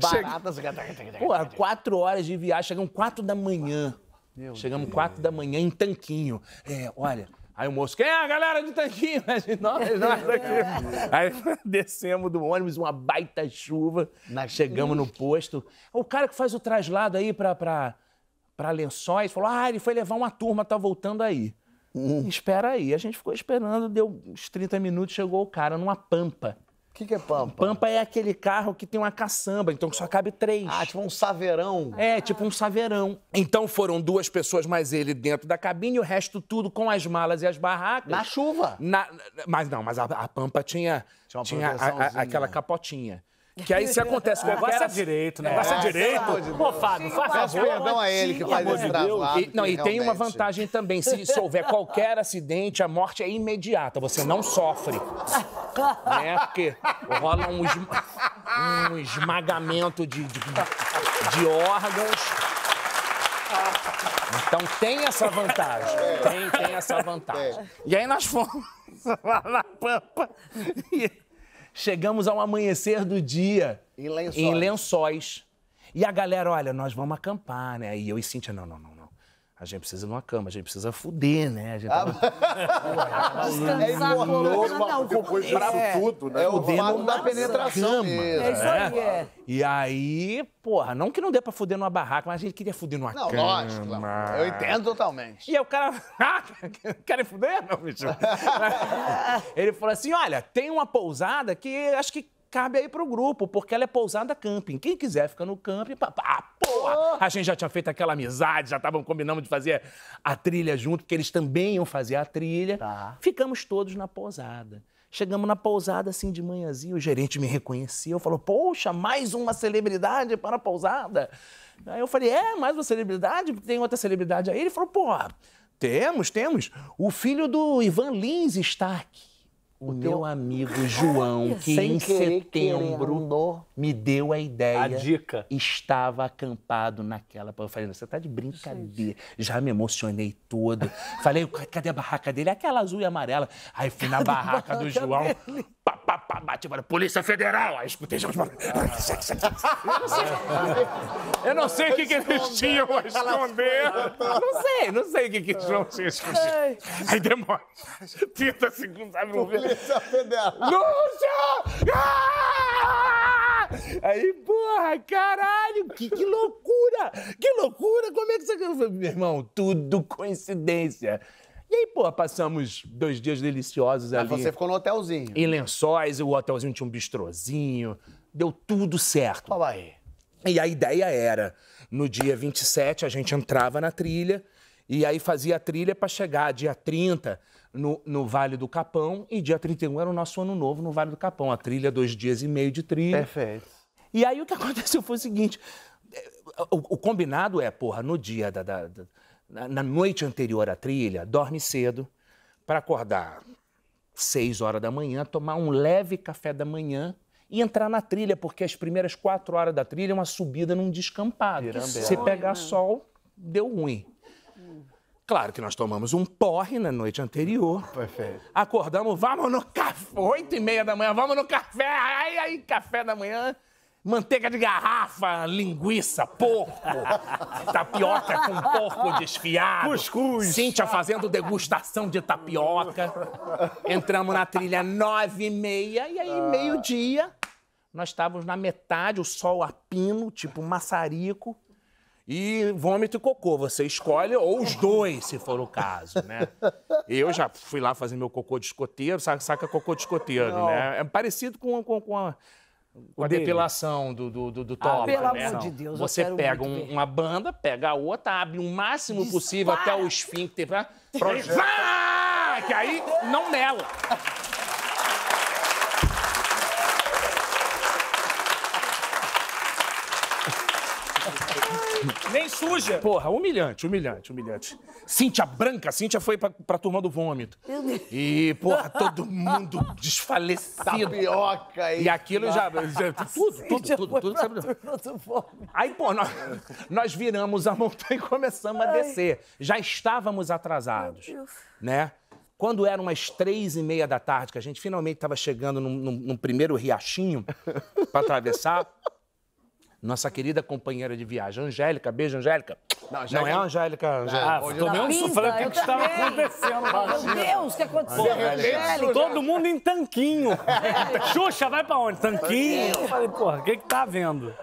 Baratas. Chega... Porra, quatro horas de viagem, chegamos quatro da manhã. Meu Chegamos Deus. quatro da manhã em tanquinho. É, olha, Aí o moço, quem é a galera de tanquinho? mas nós, nós é. aqui. Aí descemos do ônibus, uma baita chuva. Na... Chegamos no posto. O cara que faz o traslado aí pra, pra, pra lençóis falou: ah, ele foi levar uma turma, tá voltando aí. Hum. Espera aí. A gente ficou esperando, deu uns 30 minutos, chegou o cara numa pampa. O que, que é Pampa? Pampa é aquele carro que tem uma caçamba, então que só cabe três. Ah, tipo um saveirão. É, tipo um saveirão. Então foram duas pessoas mais ele dentro da cabine e o resto tudo com as malas e as barracas. Na chuva. Na, mas não, mas a, a Pampa tinha, tinha, tinha a, a, aquela capotinha. Que aí se acontece o negócio direito, né? O negócio é, direito. Pô, Fábio, faz favor. perdão a ele que faz esse traslado. E, não, e tem uma vantagem também. Se, se houver qualquer acidente, a morte é imediata. Você não sofre. né? Porque rola um, esma... um esmagamento de, de, de órgãos. Então tem essa vantagem. Tem, tem essa vantagem. É. E aí nós fomos lá na Pampa. E chegamos ao amanhecer do dia. Em lençóis. Em lençóis. E a galera, olha, nós vamos acampar, né? E eu e Cíntia, não, não, não a gente precisa de uma cama, a gente precisa fuder, né? A gente ah, tava... é imortal, depois para é, tudo, né? É o dentro da penetração cama, É isso aí, é. é. E aí, porra, não que não dê pra fuder numa barraca, mas a gente queria fuder numa não, cama. Não, lógico, claro. Eu entendo totalmente. E aí o cara... Querem fuder? Não, bicho. Ele falou assim, olha, tem uma pousada que acho que cabe aí pro grupo, porque ela é pousada camping. Quem quiser fica no camping. Pá, ah, porra! Oh. A gente já tinha feito aquela amizade, já estavam combinando de fazer a trilha junto, porque eles também iam fazer a trilha. Tá. Ficamos todos na pousada. Chegamos na pousada assim de manhãzinha, o gerente me reconheceu, falou: Poxa, mais uma celebridade para a pousada. Aí eu falei: É, mais uma celebridade? Tem outra celebridade aí? Ele falou: Pô, temos, temos. O filho do Ivan Lins Stark o, o meu amigo João, que em setembro me deu a ideia. A dica. Estava acampado naquela. Eu falei, você tá de brincadeira. Gente. Já me emocionei todo. falei, cadê a barraca dele? Aquela azul e amarela. Aí fui na barraca, do João. Dele? Pá, pá, pá, bate para Polícia Federal. Aí escutei já. Eu não sei o que, que eles tinham a esconder. Não sei, não sei o que, que eles vão se esconder. Aí demora. 30 segundos, sabe? Polícia Federal. Lúcia! Ah! Aí, porra, caralho, que, que loucura! Que loucura! Como é que você. Meu irmão, tudo coincidência. E aí, pô, passamos dois dias deliciosos ali. Mas você ficou no hotelzinho. Em lençóis, o hotelzinho tinha um bistrozinho. Deu tudo certo. Qual aí. E a ideia era, no dia 27, a gente entrava na trilha e aí fazia a trilha para chegar dia 30 no, no, Vale do Capão e dia 31 era o nosso ano novo no Vale do Capão. A trilha, dois dias e meio de trilha. Perfeito. E aí o que aconteceu foi o seguinte: eh, o, o combinado é, porra, no dia da, da, da na, na noite anterior à trilha, dorme cedo para acordar seis horas da manhã, tomar um leve café da manhã e entrar na trilha, porque as primeiras quatro horas da trilha é uma subida num descampado. Se pegar né? sol, deu ruim. Claro que nós tomamos um porre na noite anterior. Perfeito. Acordamos, vamos no café. Oito e meia da manhã, vamos no café. Ai, ai, café da manhã. Manteiga de garrafa, linguiça, porco, tapioca com porco desfiado. Cuscuz. Cíntia fazendo degustação de tapioca. Entramos na trilha nove e meia e aí ah. meio-dia nós estávamos na metade, o sol a pino, tipo maçarico e vômito e cocô. Você escolhe ou os dois, se for o caso, né? Eu já fui lá fazer meu cocô de escoteiro, saca, saca cocô de escoteiro, Não. né? É parecido com, com, com a, com a depilação do, do, do, do Ah, pelo né? amor de Deus, Você pega um, uma banda, pega a outra, abre o máximo Dispara. possível até o esfíncter. Pra... Que aí não nela. Bem suja. Porra, humilhante, humilhante, humilhante. Cíntia Branca, Cíntia foi pra, pra turma do vômito. Meu Deus. E, porra, todo mundo desfalecido. Tapioca e... E aquilo já... já tudo, tudo, tudo, tudo. tudo sabe? Aí, pô, nós, nós viramos a montanha e começamos a descer. Já estávamos atrasados, né? Quando eram umas três e meia da tarde, que a gente finalmente estava chegando num, num, num primeiro riachinho para atravessar nossa querida companheira de viagem, Angélica. Beijo, Angélica. Não, Angélica... não é a Angélica. Angélica. Ah, tomei um suflê. O que estava acontecendo? Meu Deus, o que aconteceu? Pô, Angélica. Todo mundo em tanquinho. Xuxa, vai pra onde? Tanquinho. Eu falei, porra, o que que tá vendo?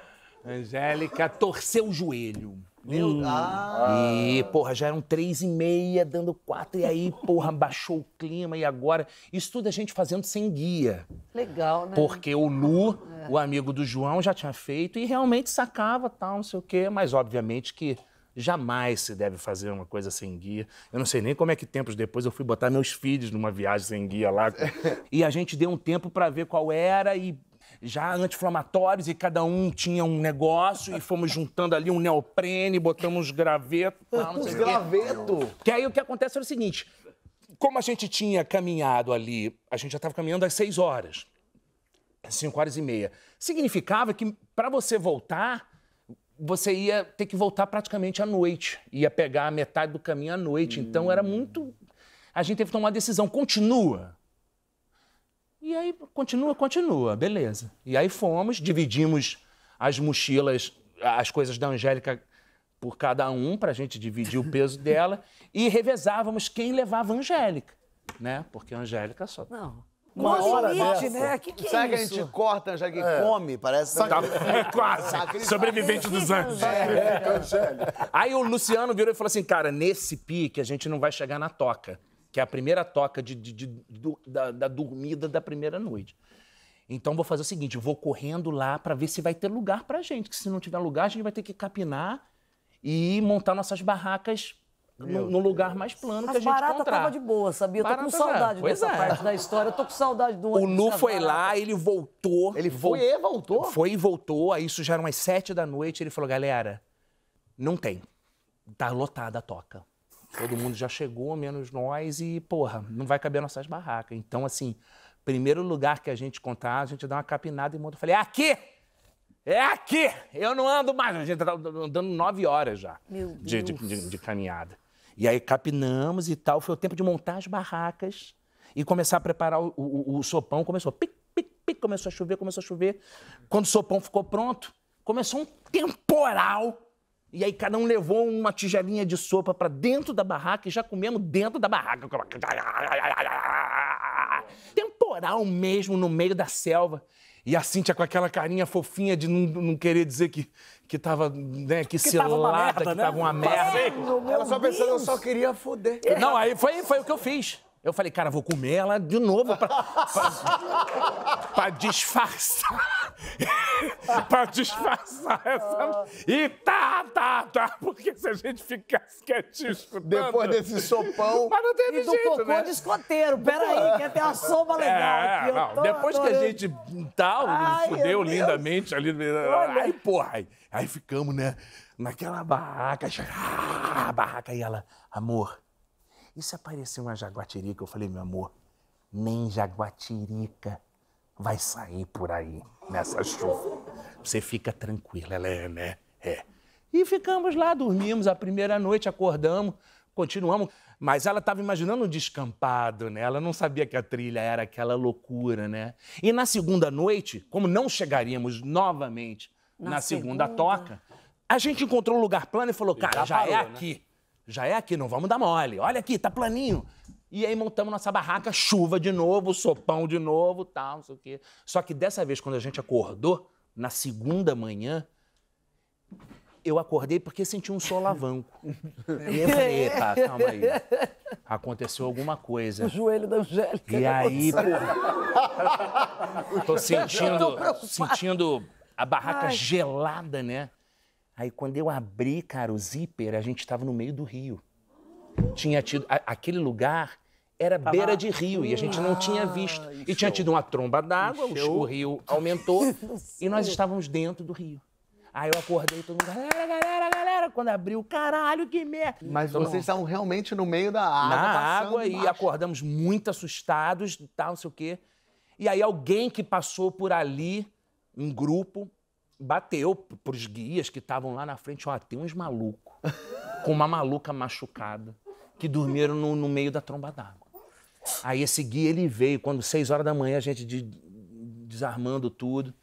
Angélica torceu o joelho. Meu, hum. ah. E, porra, já eram três e meia, dando quatro, e aí, porra, baixou o clima, e agora? Isso tudo a gente fazendo sem guia. Legal, né? Porque o Lu, é. o amigo do João, já tinha feito e realmente sacava, tal, não sei o quê, mas obviamente que jamais se deve fazer uma coisa sem guia. Eu não sei nem como é que tempos depois eu fui botar meus filhos numa viagem sem guia lá. e a gente deu um tempo para ver qual era e já anti-inflamatórios e cada um tinha um negócio e fomos juntando ali um neoprene, botamos graveto. Tal, Os graveto? Que aí o que acontece era o seguinte, como a gente tinha caminhado ali, a gente já estava caminhando às seis horas, cinco horas e meia, significava que para você voltar, você ia ter que voltar praticamente à noite, ia pegar metade do caminho à noite, hum. então era muito... A gente teve que tomar uma decisão, continua e aí continua, continua, beleza. E aí fomos, dividimos as mochilas, as coisas da Angélica por cada um, para a gente dividir o peso dela, e revezávamos quem levava a Angélica, né? Porque a Angélica só. Não. Uma Nossa, hora limite, né? Que que é Sabe é que a gente corta, a Angélica é. come? Parece. Tá, é, quase. Sobrevivente dos anjos. É, é, Aí o Luciano virou e falou assim: cara, nesse pique a gente não vai chegar na toca que é a primeira toca de, de, de, do, da, da, dormida da primeira noite. Então vou fazer o seguinte, vou correndo lá para ver se vai ter lugar para gente, que se não tiver lugar a gente vai ter que capinar e montar nossas barracas no, no, lugar mais plano Mas que a gente barata encontrar. tava de boa, sabia? Eu tô barata com saudade já. dessa é. parte da história. Eu tô com saudade do O Nu foi barata. lá, ele voltou. Ele foi e voltou? Foi e voltou. Aí isso já eram umas sete da noite. Ele falou, galera, não tem. Tá lotada a toca. Todo mundo já chegou, menos nós, e, porra, não vai caber nossas barracas. Então, assim, primeiro lugar que a gente contar, a gente dá uma capinada e muda. Eu falei, é aqui! É aqui! Eu não ando mais. A gente tá andando nove horas já de, de, de, de caminhada. E aí capinamos e tal. Foi o tempo de montar as barracas e começar a preparar o, o, o sopão. Começou pic, pic, pic, começou a chover, começou a chover. Quando o sopão ficou pronto, começou um temporal e aí cada um levou uma tigelinha de sopa para dentro da barraca e já comemos dentro da barraca. Temporal mesmo no meio da selva. E a Cíntia com aquela carinha fofinha de não, não querer dizer que, que tava, né, que, que cilada, tava merda, que né? tava uma merda. Ela só pensando, eu só queria foder. Não, aí foi, foi o que eu fiz. Eu falei, cara, vou comer ela de novo pra, pra, pra disfarçar. pra disfarçar essa. E tá, tá, tá. Porque se a gente ficasse quietinho escutando. Depois desse sopão. Mas não teve e do jeito, cocô né? de escoteiro. Peraí, quer ter a sombra legal. É, não, tô, depois adorando. que a gente tal, Ai, fudeu lindamente ali. Né, aí, porra, aí, aí ficamos, né? Naquela barraca. Barraca. E ela, amor e se aparecer uma jaguatirica? Eu falei, meu amor, nem jaguatirica vai sair por aí nessa chuva. Você fica tranquila, ela é, né? É. E ficamos lá, dormimos a primeira noite, acordamos, continuamos. Mas ela estava imaginando um descampado, né? Ela não sabia que a trilha era aquela loucura, né? E na segunda noite, como não chegaríamos novamente na, na segunda, segunda toca, a gente encontrou um lugar plano e falou, cara, já, já é parou, é né? aqui já é aqui, não vamos dar mole. Olha aqui, tá planinho. E aí montamos nossa barraca, chuva de novo, sopão de novo, tal, não sei o quê. Só que dessa vez, quando a gente acordou, na segunda manhã, eu acordei porque senti um solavanco. e eu falei, eita, calma aí. Aconteceu alguma coisa. O joelho da Angélica. E tá aí, pô, tô sentindo, sentindo a barraca Ai. gelada, né? Aí quando eu abri, cara, o zíper, a gente estava no meio do rio. Tinha tido. A, aquele lugar era tava... beira de rio e a gente não tinha ah, visto. Ah, e tinha tido uma tromba d'água, o, o rio aumentou e nós estávamos dentro do rio. Aí eu acordei todo mundo, galera, galera, galera, quando abriu, caralho, que merda. Mas então, vocês estavam realmente no meio da água. Na água e baixo. acordamos muito assustados, tal, não sei o quê. E aí alguém que passou por ali, um grupo, bateu pros guias que estavam lá na frente, ó, tem uns malucos, com uma maluca machucada, que dormiram no, no meio da tromba d'água. Aí esse guia, ele veio, quando seis horas da manhã, a gente de, desarmando tudo,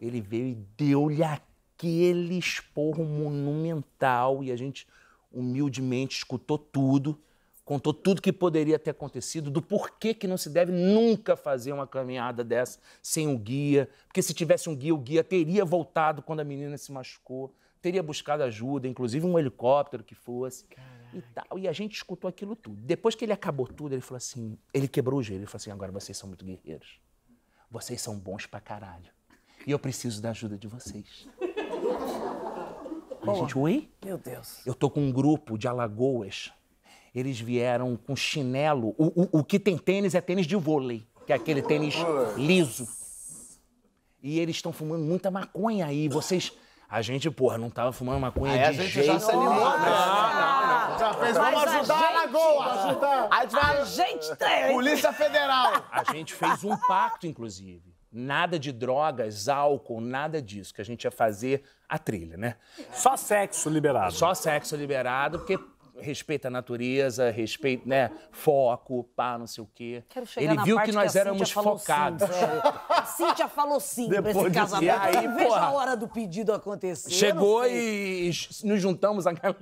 ele veio e deu-lhe aquele esporro monumental, e a gente humildemente escutou tudo, contou tudo que poderia ter acontecido, do porquê que não se deve nunca fazer uma caminhada dessa sem um guia, porque se tivesse um guia, o guia teria voltado quando a menina se machucou, teria buscado ajuda, inclusive um helicóptero que fosse Caraca. e tal. E a gente escutou aquilo tudo. Depois que ele acabou tudo, ele falou assim, ele quebrou o gelo, ele falou assim, agora vocês são muito guerreiros, vocês são bons pra caralho e eu preciso da ajuda de vocês. a gente, oi? Meu Deus. Eu tô com um grupo de Alagoas eles vieram com chinelo. O, o, o que tem tênis é tênis de vôlei, que é aquele tênis liso. E eles estão fumando muita maconha aí. Vocês. A gente, porra, não tava fumando maconha é, de jeito. A gente jeito. já se animou. Né? Não, não, ah, não. não. Já fez, vamos ajudar gente, a Lagoa. Ajudar. A a gente tem. Polícia Federal. A gente fez um pacto, inclusive. Nada de drogas, álcool, nada disso. Que a gente ia fazer a trilha, né? Só sexo liberado. Só sexo liberado, porque respeita a natureza, respeita, né? Foco, pá, não sei o quê. Quero chegar Ele viu que nós que éramos focados. Sim, A Cíntia falou sim Depois pra esse casamento. Aí, porra, a hora do pedido acontecer. Chegou e nos juntamos a galera.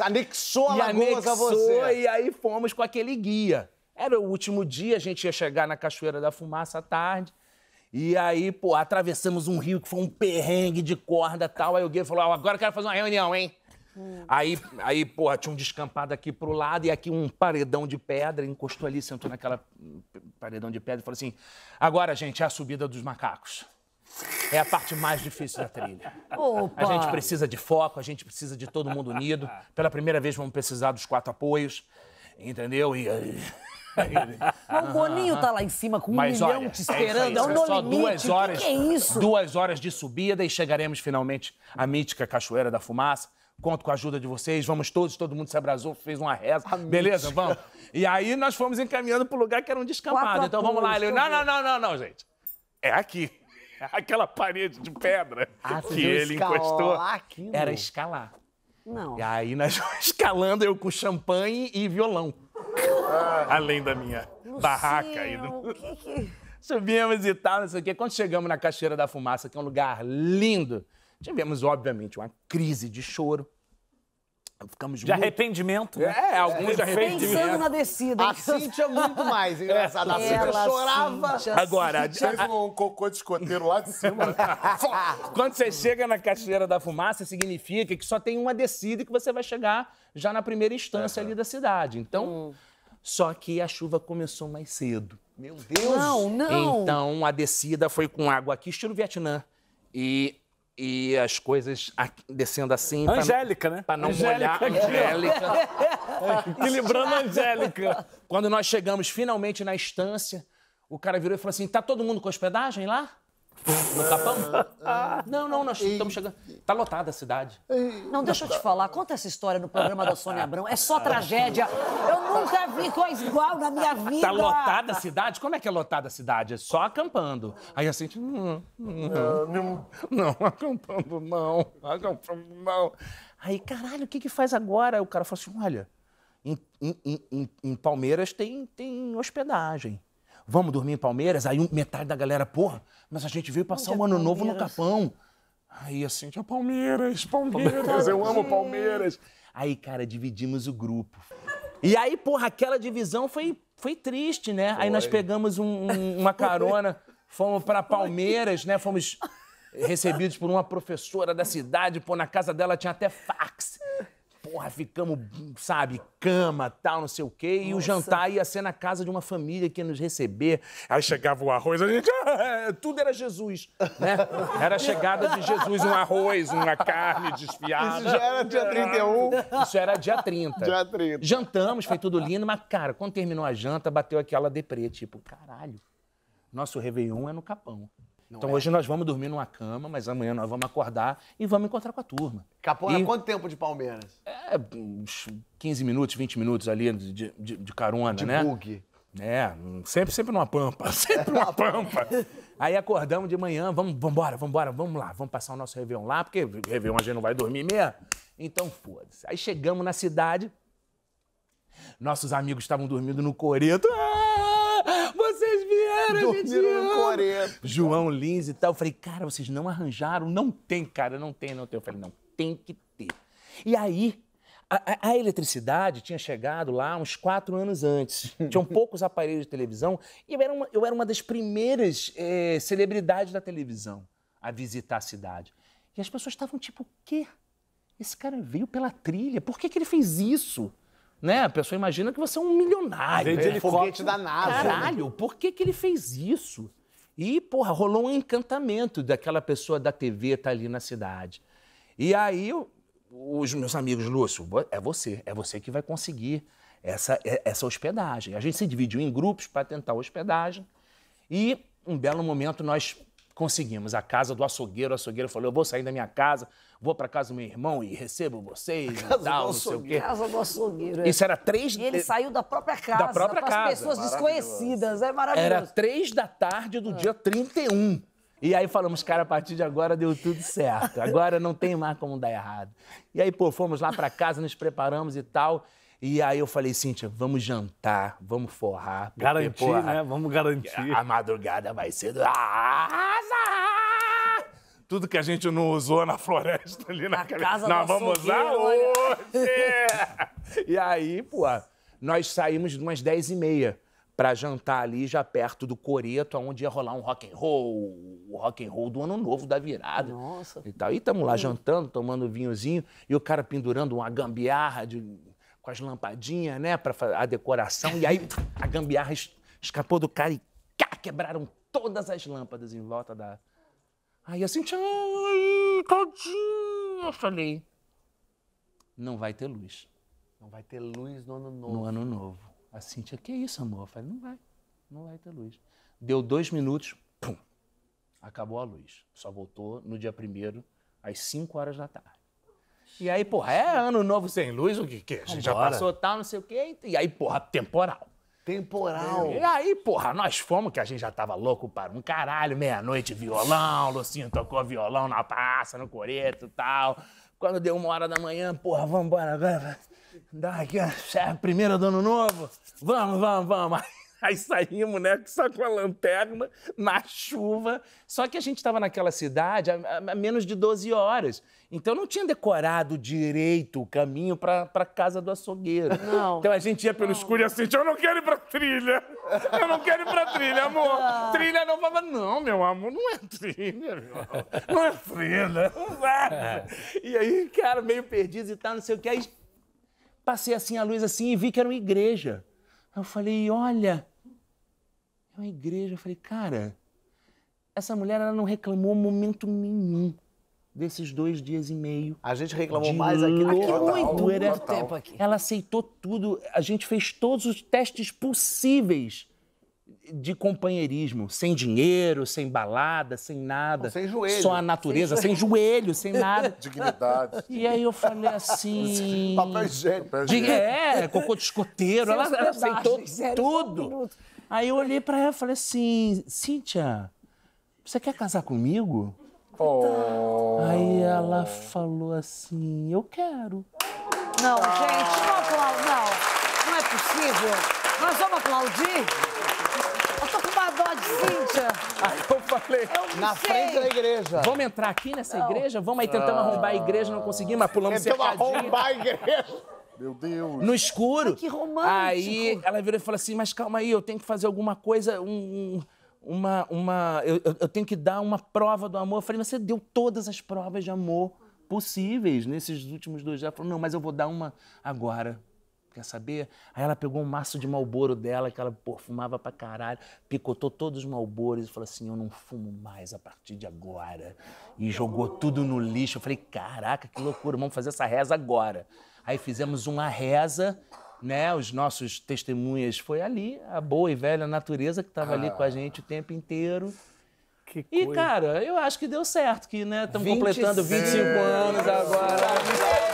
Anexou a e anexou, a você. E aí fomos com aquele guia. Era o último dia, a gente ia chegar na Cachoeira da Fumaça à tarde. E aí, pô, atravessamos um rio que foi um perrengue de corda e tal. Aí o guia falou: ah, agora eu quero fazer uma reunião, hein? Hum. Aí, aí, porra, tinha um descampado aqui pro lado e aqui um paredão de pedra. Encostou ali, sentou naquela hum, paredão de pedra e falou assim: agora, gente, é a subida dos macacos. É a parte mais difícil da trilha. Opa. A gente precisa de foco, a gente precisa de todo mundo unido. Pela primeira vez vamos precisar dos quatro apoios, entendeu? E. Aí... Mas o Boninho tá lá em cima com um Mas, milhão olha, te é esperando. É, isso é, é só duas horas. Que que é isso? Duas horas de subida e chegaremos finalmente à mítica Cachoeira da Fumaça. Conto com a ajuda de vocês, vamos todos, todo mundo se abraçou, fez uma reza. Beleza, vamos? E aí nós fomos encaminhando pro lugar que era um descampado. então vamos lá. Ele, não, não, não, não, não, gente. É aqui. É aquela parede de pedra ah, que ele encostou. Aqui, era escalar. Não. E aí nós escalando eu com champanhe e violão. Ah, Além da minha barraca aí. Do... Que que... Subimos e tal, não sei o quê. Quando chegamos na Cachoeira da Fumaça, que é um lugar lindo, Tivemos, obviamente, uma crise de choro. Ficamos de muito... arrependimento? Né? É, alguns é, de arrependimento. Pensando na descida. A Cíntia é muito mais, engraçado. É. A Cíntia Ela chorava. Cíntia, Agora... Chega a... um cocô de escoteiro lá de cima. Quando você chega na Cachoeira da Fumaça, significa que só tem uma descida e que você vai chegar já na primeira instância uhum. ali da cidade. Então, hum. só que a chuva começou mais cedo. Meu Deus! Não, não! Então, a descida foi com água aqui, estilo Vietnã. E e as coisas descendo assim. Angélica, pra, né? Pra não Angélica, molhar. Angélica. Equilibrando Angélica. Quando nós chegamos finalmente na estância, o cara virou e falou assim: tá todo mundo com hospedagem lá? No Capão? Ah, ah. Não, não, nós estamos chegando. Tá lotada a cidade. Não, deixa eu te falar. Conta essa história no programa da Sônia Abrão. É só tragédia. Eu nunca vi coisa igual na minha vida. Tá lotada a cidade? Como é que é lotada a cidade? É só acampando. Aí assim, não, não, não, acampando não, acampando não. Aí, caralho, o que que faz agora? o cara falou assim, olha, em, em, em, em Palmeiras tem, tem hospedagem vamos dormir em Palmeiras? Aí metade da galera, porra, mas a gente veio passar é um ano novo no Capão. Aí ah, assim, tinha Palmeiras, Palmeiras, eu amo Palmeiras. Aí, cara, dividimos o grupo. E aí, porra, aquela divisão foi, foi triste, né? Foi. Aí nós pegamos um, uma carona, fomos para Palmeiras, né? Fomos recebidos por uma professora da cidade, pô, na casa dela tinha até fax porra, ficamos, sabe, cama, tal, não sei o quê. E o jantar ia ser na casa de uma família que ia nos receber. Aí chegava o arroz, a gente. Tudo era Jesus, né? Era a chegada de Jesus, um arroz, uma carne desfiada. Isso já era dia 31? Isso era dia 30. Dia 30. Jantamos, foi tudo lindo, mas, cara, quando terminou a janta, bateu aquela deprê, tipo, caralho, nosso Réveillon é no Capão. Não então é. hoje nós vamos dormir numa cama, mas amanhã nós vamos acordar e vamos encontrar com a turma. Capô, e... quanto tempo de Palmeiras? É, uns 15 minutos, 20 minutos ali de, de, de carona, de né? De bug. É, sempre, sempre numa pampa, sempre numa pampa. Aí acordamos de manhã, vamos, vambora, vambora, vamos lá, vamos passar o nosso Réveillon lá, porque Réveillon a gente não vai dormir mesmo. Então, foda-se. Aí chegamos na cidade, nossos amigos estavam dormindo no coreto. Ah! Coreia, dormiram no João Lins e tal. Eu falei, cara, vocês não arranjaram? Não tem, cara, não tem, não tem. Eu falei, não, tem que ter. E aí, a, a, eletricidade tinha chegado lá uns quatro anos antes. Tinham poucos aparelhos de televisão e eu era uma, eu era uma das primeiras é, celebridades da televisão a visitar a cidade. E as pessoas estavam tipo, o quê? Esse cara veio pela trilha, por que, que ele fez isso? Né? A pessoa imagina que você é um milionário. Vende é. foguete da NASA. Né? Caralho, por que, que ele fez isso? E, porra, rolou um encantamento daquela pessoa da TV tá ali na cidade. E aí, os meus amigos, Lúcio, é você, é você que vai conseguir essa, é, essa hospedagem. A gente se dividiu em grupos para tentar a hospedagem. E, um belo momento, nós conseguimos. A casa do açougueiro, o açougueiro falou: eu vou sair da minha casa, vou para casa do meu irmão e recebo vocês e tal, não sei o quê. Casa do açougueiro. É. Isso era três... E ele saiu da própria casa, da própria casa. pessoas desconhecidas, é maravilhoso. Era três da tarde do é. dia 31. E aí falamos, cara, a partir de agora deu tudo certo. Agora não tem mais como dar errado. E aí, pô, fomos lá para casa, nos preparamos e tal. E aí eu falei, Cíntia, vamos jantar, vamos forrar. Porque, garantir, porra, né? Vamos garantir. A madrugada vai ser... Tudo que a gente não usou na floresta ali na, na casa nós vamos usar hoje! e aí, pô, nós saímos de umas 10 e meia para jantar ali já perto do Coreto, onde ia rolar um rock and roll, o rock and roll do ano novo da virada. Nossa. E tal. E estamos lá hum. jantando, tomando vinhozinho, e o cara pendurando uma gambiarra de com as lampadinhas, né, para a decoração. E aí a gambiarra escapou do cara e cá, quebraram todas as lâmpadas em volta da. Aí eu senti, ai, tadinho. Eu falei, não vai ter luz. Não vai ter luz no ano novo. No ano novo. A Cintia, que isso, amor? Eu falei, não vai. Não vai ter luz. Deu dois minutos, pum, acabou a luz. Só voltou no dia primeiro, às 5 horas da tarde. E aí, porra, é ano novo sem luz, o que que? É? A gente já passou tal, não sei o quê. E aí, porra, temporal. Temporal. E aí, porra, nós fomos, que a gente já tava louco para um caralho, meia-noite, violão, Lucinho tocou violão na praça no coreto e tal. Quando deu uma hora da manhã, porra, vambora agora. Dá aqui é a primeira do ano novo. Vamos, vamos, vamos. Aí saímos, né, só com a lanterna, na chuva. Só que a gente tava naquela cidade há menos de 12 horas. Então eu não tinha decorado direito o caminho pra, pra casa do açougueiro. Não. Então a gente ia pelo não. escuro e assim, eu não quero ir pra trilha. Eu não quero ir pra trilha, amor. Ah. Trilha não. Falava, não, meu amor, não é trilha, meu amor. Não é trilha. É. E aí, cara, meio perdido e tal, não sei o que. Aí passei assim a luz assim e vi que era uma igreja. Aí eu falei, olha, é uma igreja. Eu falei, cara, essa mulher ela não reclamou momento nenhum desses dois dias e meio. A gente reclamou mais aqui do que muito. Era, muito tempo aqui. Ela aceitou tudo. A gente fez todos os testes possíveis de companheirismo, sem dinheiro, sem balada, sem nada. Não, sem joelho. Só a natureza, sem, sem joelho, sem nada. Dignidade. E aí eu falei assim. Papel higiênico. Papel né? É, cocô de escoteiro. Ela, ela, aceitou tudo. Aí eu olhei para ela e falei assim: Cíntia, você quer casar comigo? Oh. Aí ela falou assim: Eu quero. Não, gente, não, Cláudio, não. Não é possível. Nós vamos aplaudir? Eu tô com uma dó de Cíntia. Aí eu falei: eu Na sei. frente da igreja. Vamos entrar aqui nessa não. igreja? Vamos aí tentando ah. arrombar a igreja, não conseguimos, mas pulamos Tentamos arrombar a igreja. Meu Deus. No escuro. Ai, que romântico. Aí ela virou e falou assim: Mas calma aí, eu tenho que fazer alguma coisa, um, uma. uma eu, eu tenho que dar uma prova do amor. Eu falei, mas você deu todas as provas de amor possíveis nesses últimos dois dias. Ela falou, não, mas eu vou dar uma agora. Quer saber? Aí ela pegou um maço de malboro dela, que ela pô, fumava pra caralho, picotou todos os malboros e falou assim: Eu não fumo mais a partir de agora. E jogou tudo no lixo. Eu falei: Caraca, que loucura, vamos fazer essa reza agora. Aí fizemos uma reza né, os nossos testemunhas foi ali, a boa e velha natureza que estava ah. ali com a gente o tempo inteiro. Que e, coisa. cara, eu acho que deu certo, que né, estamos completando 25 anos agora.